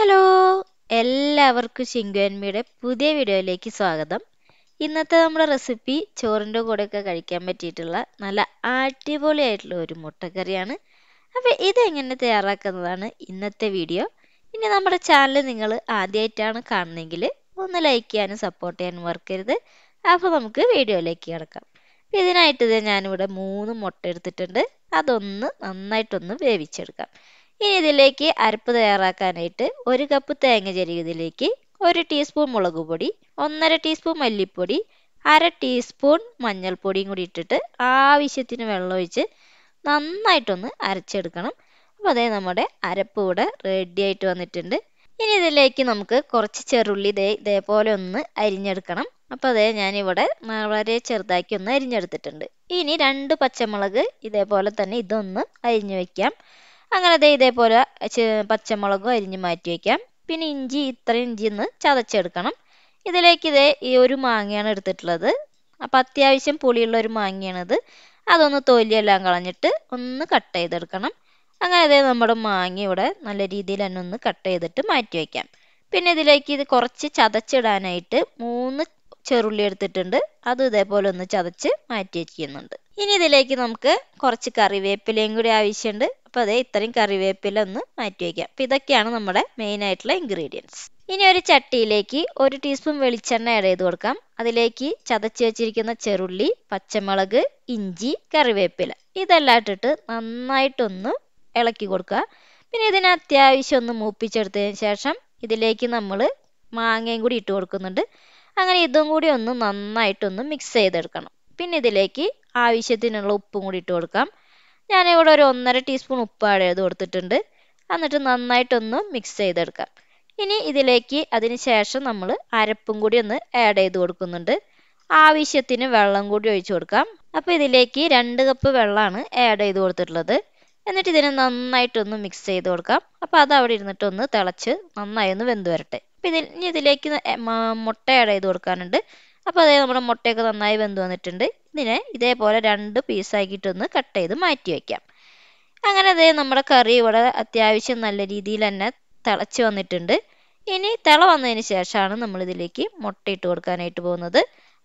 hello എല്ലാവർക്കും ശിങ്കുവന്മിയുടെ പുതിയ വീഡിയോയിലേക്ക് സ്വാഗതം ഇന്നത്തെ നമ്മുടെ റെസിപ്പി ചോറിൻ്റെ കൂടെയൊക്കെ കഴിക്കാൻ പറ്റിയിട്ടുള്ള നല്ല അടിപൊളിയായിട്ടുള്ള ഒരു മുട്ടക്കറിയാണ് അപ്പോൾ ഇതെങ്ങനെ തയ്യാറാക്കുന്നതാണ് ഇന്നത്തെ വീഡിയോ ഇനി നമ്മുടെ ചാനൽ നിങ്ങൾ ആദ്യമായിട്ടാണ് കാണുന്നതെങ്കിൽ ഒന്ന് ലൈക്ക് ചെയ്യാനും സപ്പോർട്ട് ചെയ്യാനും മറക്കരുത് അപ്പോൾ നമുക്ക് വീഡിയോയിലേക്ക് കിടക്കാം ഇതിനായിട്ട് ഞാനിവിടെ മൂന്ന് മുട്ട എടുത്തിട്ടുണ്ട് അതൊന്ന് നന്നായിട്ടൊന്ന് വേവിച്ചെടുക്കാം ഇനി ഇതിലേക്ക് അരപ്പ് തയ്യാറാക്കാനായിട്ട് ഒരു കപ്പ് തേങ്ങ ഇതിലേക്ക് ഒരു ടീസ്പൂൺ മുളക് പൊടി ഒന്നര ടീസ്പൂൺ മല്ലിപ്പൊടി അര ടീസ്പൂൺ മഞ്ഞൾപ്പൊടിയും കൂടി ഇട്ടിട്ട് ആവശ്യത്തിന് വെള്ളമൊഴിച്ച് നന്നായിട്ടൊന്ന് അരച്ചെടുക്കണം അപ്പോൾ അതേ നമ്മുടെ അരപ്പ് ഇവിടെ റെഡി ആയിട്ട് വന്നിട്ടുണ്ട് ഇനി ഇതിലേക്ക് നമുക്ക് കുറച്ച് ചെറുള്ളി ഇതേ ഇതേപോലെ ഒന്ന് അരിഞ്ഞെടുക്കണം അപ്പോൾ അതേ ഞാനിവിടെ വളരെ ചെറുതാക്കി ഒന്ന് അരിഞ്ഞെടുത്തിട്ടുണ്ട് ഇനി രണ്ട് പച്ചമുളക് ഇതേപോലെ തന്നെ ഇതൊന്ന് അരിഞ്ഞു വയ്ക്കാം അങ്ങനെ ദേ ഇതേപോലെ പച്ചമുളകും അരിഞ്ഞ് മാറ്റി വയ്ക്കാം പിന്നെ ഇഞ്ചി ഇത്ര ഇഞ്ചി ഒന്ന് ചതച്ചെടുക്കണം ഇതിലേക്ക് ഇതേ ഈ ഒരു മാങ്ങയാണ് എടുത്തിട്ടുള്ളത് അപ്പോൾ അത്യാവശ്യം പുളിയുള്ള ഒരു മാങ്ങയാണിത് അതൊന്ന് തൊലിയെല്ലാം കളഞ്ഞിട്ട് ഒന്ന് കട്ട് ചെയ്തെടുക്കണം അങ്ങനെ അതേ നമ്മുടെ മാങ്ങ ഇവിടെ നല്ല രീതിയിൽ തന്നെ ഒന്ന് കട്ട് ചെയ്തിട്ട് മാറ്റി വയ്ക്കാം പിന്നെ ഇതിലേക്ക് ഇത് കുറച്ച് ചതച്ചിടാനായിട്ട് മൂന്ന് ചെറുള്ളി എടുത്തിട്ടുണ്ട് അതും ഇതേപോലെ ഒന്ന് ചതച്ച് മാറ്റി വെക്കുന്നുണ്ട് ഇനി ഇതിലേക്ക് നമുക്ക് കുറച്ച് കറിവേപ്പിലയും കൂടി ആവശ്യമുണ്ട് അപ്പോൾ അതേ ഇത്രയും കറിവേപ്പില ഒന്ന് മാറ്റി വയ്ക്കാം അപ്പോൾ ഇതൊക്കെയാണ് നമ്മുടെ മെയിൻ ആയിട്ടുള്ള ഇൻഗ്രീഡിയൻസ് ഇനി ഒരു ചട്ടിയിലേക്ക് ഒരു ടീസ്പൂൺ വെളിച്ചെണ്ണ ആഡ് ചെയ്ത് കൊടുക്കാം അതിലേക്ക് ചതച്ച് വെച്ചിരിക്കുന്ന ചെറുള്ളി പച്ചമുളക് ഇഞ്ചി കറിവേപ്പില ഇതെല്ലാം ഇട്ടിട്ട് നന്നായിട്ടൊന്ന് ഇളക്കി കൊടുക്കുക പിന്നെ ഇതിന് അത്യാവശ്യം ഒന്ന് മൂപ്പിച്ചെടുത്തതിന് ശേഷം ഇതിലേക്ക് നമ്മൾ മാങ്ങയും കൂടി ഇട്ട് കൊടുക്കുന്നുണ്ട് അങ്ങനെ ഇതും കൂടി ഒന്ന് നന്നായിട്ടൊന്ന് മിക്സ് ചെയ്തെടുക്കണം പിന്നെ ഇതിലേക്ക് ആവശ്യത്തിനുള്ള ഉപ്പും കൂടി ഇട്ട് കൊടുക്കാം ഞാനിവിടെ ഒരു ഒന്നര ടീസ്പൂൺ ഉപ്പ് ആഡ് ചെയ്ത് കൊടുത്തിട്ടുണ്ട് എന്നിട്ട് നന്നായിട്ടൊന്ന് മിക്സ് ചെയ്തെടുക്കാം ഇനി ഇതിലേക്ക് അതിന് ശേഷം നമ്മൾ അരപ്പും കൂടി ഒന്ന് ആഡ് ചെയ്ത് കൊടുക്കുന്നുണ്ട് ആവശ്യത്തിന് വെള്ളം കൂടി ഒഴിച്ചു കൊടുക്കാം അപ്പോൾ ഇതിലേക്ക് രണ്ട് കപ്പ് വെള്ളമാണ് ആഡ് ചെയ്ത് കൊടുത്തിട്ടുള്ളത് എന്നിട്ട് ഇതിനെ നന്നായിട്ടൊന്ന് മിക്സ് ചെയ്ത് കൊടുക്കാം അപ്പോൾ അത് അവിടെ ഇരുന്നിട്ടൊന്ന് തിളച്ച് നന്നായി ഒന്ന് വെന്ത് വരട്ടെ അപ്പോൾ ഇതിൽ ഇനി ഇതിലേക്ക് മുട്ട ആഡ് ചെയ്ത് കൊടുക്കാനുണ്ട് അപ്പോൾ അതായത് നമ്മുടെ മുട്ടയൊക്കെ നന്നായി വെന്ത് വന്നിട്ടുണ്ട് ഇതിനെ ഇതേപോലെ രണ്ട് പീസാക്കിയിട്ടൊന്ന് കട്ട് ചെയ്ത് മാറ്റി വയ്ക്കാം അങ്ങനെ അതായത് നമ്മുടെ കറി ഇവിടെ അത്യാവശ്യം നല്ല രീതിയിൽ തന്നെ തിളച്ച് വന്നിട്ടുണ്ട് ഇനി തിള വന്നതിന് ശേഷമാണ് നമ്മൾ ഇതിലേക്ക് മുട്ട ഇട്ട് കൊടുക്കാനായിട്ട് പോകുന്നത്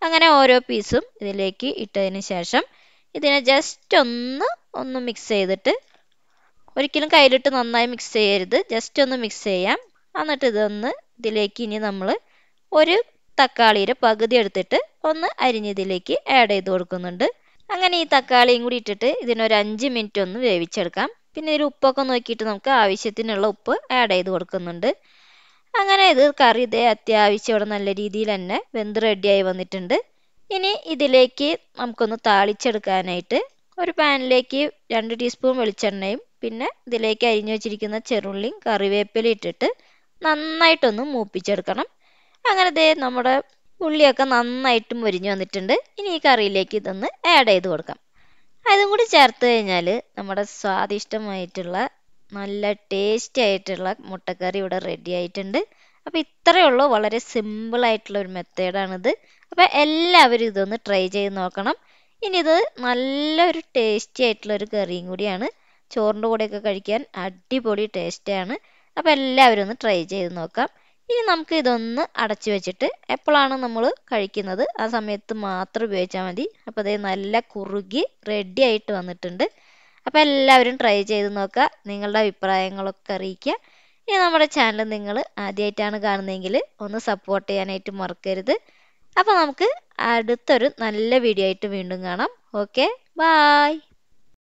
അങ്ങനെ ഓരോ പീസും ഇതിലേക്ക് ഇട്ടതിന് ശേഷം ഇതിനെ ജസ്റ്റ് ഒന്ന് ഒന്ന് മിക്സ് ചെയ്തിട്ട് ഒരിക്കലും കയ്യിലിട്ട് നന്നായി മിക്സ് ചെയ്യരുത് ജസ്റ്റ് ഒന്ന് മിക്സ് ചെയ്യാം എന്നിട്ട് ഇതൊന്ന് ഇതിലേക്ക് ഇനി നമ്മൾ ഒരു തക്കാളിയുടെ പകുതി എടുത്തിട്ട് ഒന്ന് അരിഞ്ഞതിലേക്ക് ആഡ് ചെയ്ത് കൊടുക്കുന്നുണ്ട് അങ്ങനെ ഈ തക്കാളിയും കൂടി ഇട്ടിട്ട് ഇതിനൊരു അഞ്ച് മിനിറ്റ് ഒന്ന് വേവിച്ചെടുക്കാം പിന്നെ ഇതിൽ ഉപ്പൊക്കെ നോക്കിയിട്ട് നമുക്ക് ആവശ്യത്തിനുള്ള ഉപ്പ് ആഡ് ചെയ്ത് കൊടുക്കുന്നുണ്ട് അങ്ങനെ ഇത് കറി ഇതേ അത്യാവശ്യം ഇവിടെ നല്ല രീതിയിൽ തന്നെ വെന്ത് റെഡിയായി വന്നിട്ടുണ്ട് ഇനി ഇതിലേക്ക് നമുക്കൊന്ന് താളിച്ചെടുക്കാനായിട്ട് ഒരു പാനിലേക്ക് രണ്ട് ടീസ്പൂൺ വെളിച്ചെണ്ണയും പിന്നെ ഇതിലേക്ക് അരിഞ്ഞു വെച്ചിരിക്കുന്ന ചെറുള്ളിയും കറിവേപ്പില ഇട്ടിട്ട് നന്നായിട്ടൊന്ന് മൂപ്പിച്ചെടുക്കണം അങ്ങനെ ദേ നമ്മുടെ ഉള്ളിയൊക്കെ നന്നായിട്ട് മുരിഞ്ഞു വന്നിട്ടുണ്ട് ഇനി ഈ കറിയിലേക്ക് ഇതൊന്ന് ആഡ് ചെയ്ത് കൊടുക്കാം അതും കൂടി ചേർത്ത് കഴിഞ്ഞാൽ നമ്മുടെ സ്വാദിഷ്ടമായിട്ടുള്ള നല്ല ടേസ്റ്റി ആയിട്ടുള്ള മുട്ടക്കറി ഇവിടെ റെഡി ആയിട്ടുണ്ട് അപ്പോൾ ഇത്രയേ ഉള്ളൂ വളരെ സിമ്പിൾ ആയിട്ടുള്ള ഒരു മെത്തേഡാണിത് അപ്പോൾ എല്ലാവരും ഇതൊന്ന് ട്രൈ ചെയ്ത് നോക്കണം ഇനി ഇത് നല്ലൊരു ടേസ്റ്റി ആയിട്ടുള്ള ഒരു കറിയും കൂടിയാണ് ചോറിൻ്റെ കൂടെയൊക്കെ കഴിക്കാൻ അടിപൊളി ടേസ്റ്റാണ് അപ്പോൾ എല്ലാവരും ഒന്ന് ട്രൈ ചെയ്ത് നോക്കാം ഇനി നമുക്ക് ഇതൊന്ന് അടച്ചു വെച്ചിട്ട് എപ്പോഴാണ് നമ്മൾ കഴിക്കുന്നത് ആ സമയത്ത് മാത്രം ഉപയോഗിച്ചാൽ മതി അപ്പോൾ അതേ നല്ല കുറുകി റെഡി ആയിട്ട് വന്നിട്ടുണ്ട് അപ്പോൾ എല്ലാവരും ട്രൈ ചെയ്ത് നോക്കുക നിങ്ങളുടെ അഭിപ്രായങ്ങളൊക്കെ അറിയിക്കുക ഇനി നമ്മുടെ ചാനൽ നിങ്ങൾ ആദ്യമായിട്ടാണ് കാണുന്നതെങ്കിൽ ഒന്ന് സപ്പോർട്ട് ചെയ്യാനായിട്ട് മറക്കരുത് അപ്പോൾ നമുക്ക് അടുത്തൊരു നല്ല വീഡിയോ ആയിട്ട് വീണ്ടും കാണാം ഓക്കെ ബായ്